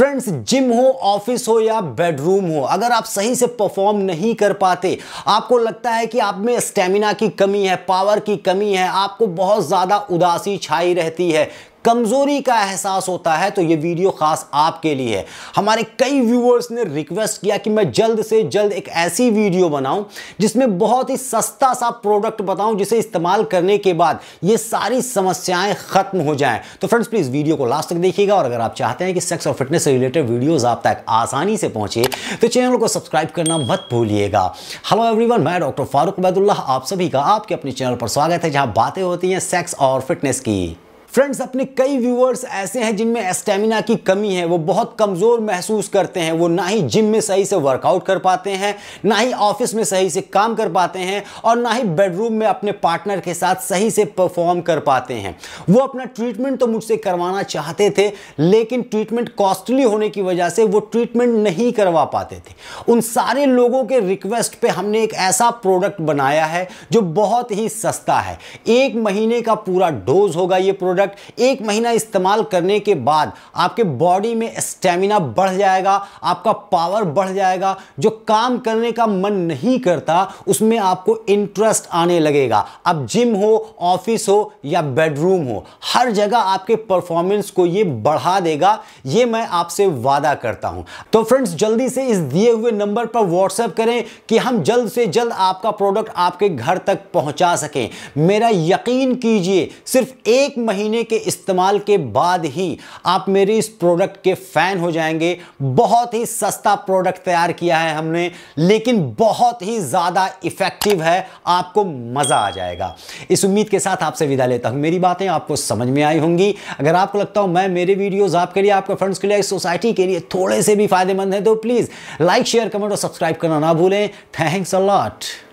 friends gym हो office हो या बेडरूम हो अगर आप सही से परफॉर्म नहीं कर पाते आपको लगता है कि आप में स्टेमिना की कमी है पावर की कमी है आपको बहुत ज़्यादा उदासी छाई रहती है कमज़ोरी का एहसास होता है तो ये वीडियो ख़ास आपके लिए है हमारे कई व्यूअर्स ने रिक्वेस्ट किया कि मैं जल्द से जल्द एक ऐसी वीडियो बनाऊं जिसमें बहुत ही सस्ता सा प्रोडक्ट बताऊं जिसे इस्तेमाल करने के बाद ये सारी समस्याएं ख़त्म हो जाएं तो फ्रेंड्स प्लीज़ वीडियो को लास्ट तक देखिएगा और अगर आप चाहते हैं कि सेक्स और फिटनेस से रिलेटेड वीडियोज़ आप तक आसानी से पहुँचे तो चैनल को सब्सक्राइब करना मत भूलिएगा हेलो एवरी मैं डॉक्टर फारूक अबैदुल्ला आप सभी का आपके अपने चैनल पर स्वागत है जहाँ बातें होती हैं सेक्स और फिटनेस की फ्रेंड्स अपने कई व्यूअर्स ऐसे हैं जिनमें स्टेमिना की कमी है वो बहुत कमज़ोर महसूस करते हैं वो ना ही जिम में सही से वर्कआउट कर पाते हैं ना ही ऑफिस में सही से काम कर पाते हैं और ना ही बेडरूम में अपने पार्टनर के साथ सही से परफॉर्म कर पाते हैं वो अपना ट्रीटमेंट तो मुझसे करवाना चाहते थे लेकिन ट्रीटमेंट कॉस्टली होने की वजह से वो ट्रीटमेंट नहीं करवा पाते थे उन सारे लोगों के रिक्वेस्ट पे हमने एक ऐसा प्रोडक्ट बनाया है जो बहुत ही सस्ता है एक महीने का पूरा डोज होगा ये प्रोडक्ट प्रोडक्ट एक महीना इस्तेमाल करने के बाद आपके बॉडी में स्टेमिना बढ़ जाएगा आपका पावर बढ़ जाएगा जो काम करने का मन नहीं करता उसमें आपको इंटरेस्ट आने लगेगा अब जिम हो ऑफिस हो या बेडरूम हो हर जगह आपके परफॉर्मेंस को ये बढ़ा देगा ये मैं आपसे वादा करता हूँ तो फ्रेंड्स जल्दी से इस दिए हुए नंबर पर व्हाट्सएप करें कि हम जल्द से जल्द आपका प्रोडक्ट आपके घर तक पहुंचा सकें मेरा यकीन कीजिए सिर्फ एक महीने महीने के इस्तेमाल के बाद ही आप मेरे इस प्रोडक्ट के फैन हो जाएंगे बहुत ही सस्ता प्रोडक्ट तैयार किया है हमने लेकिन बहुत ही ज़्यादा इफेक्टिव है आपको मज़ा आ जाएगा इस उम्मीद के साथ आपसे विदा लेता हूं मेरी बातें आपको समझ में आई होंगी अगर आपको लगता हो मैं मेरे वीडियोज़ आपके लिए आपके फ्रेंड्स के लिए सोसाइटी के लिए थोड़े से भी फायदेमंद है तो प्लीज़ लाइक शेयर कमेंट और सब्सक्राइब करना ना भूलें थैंक्स अलॉट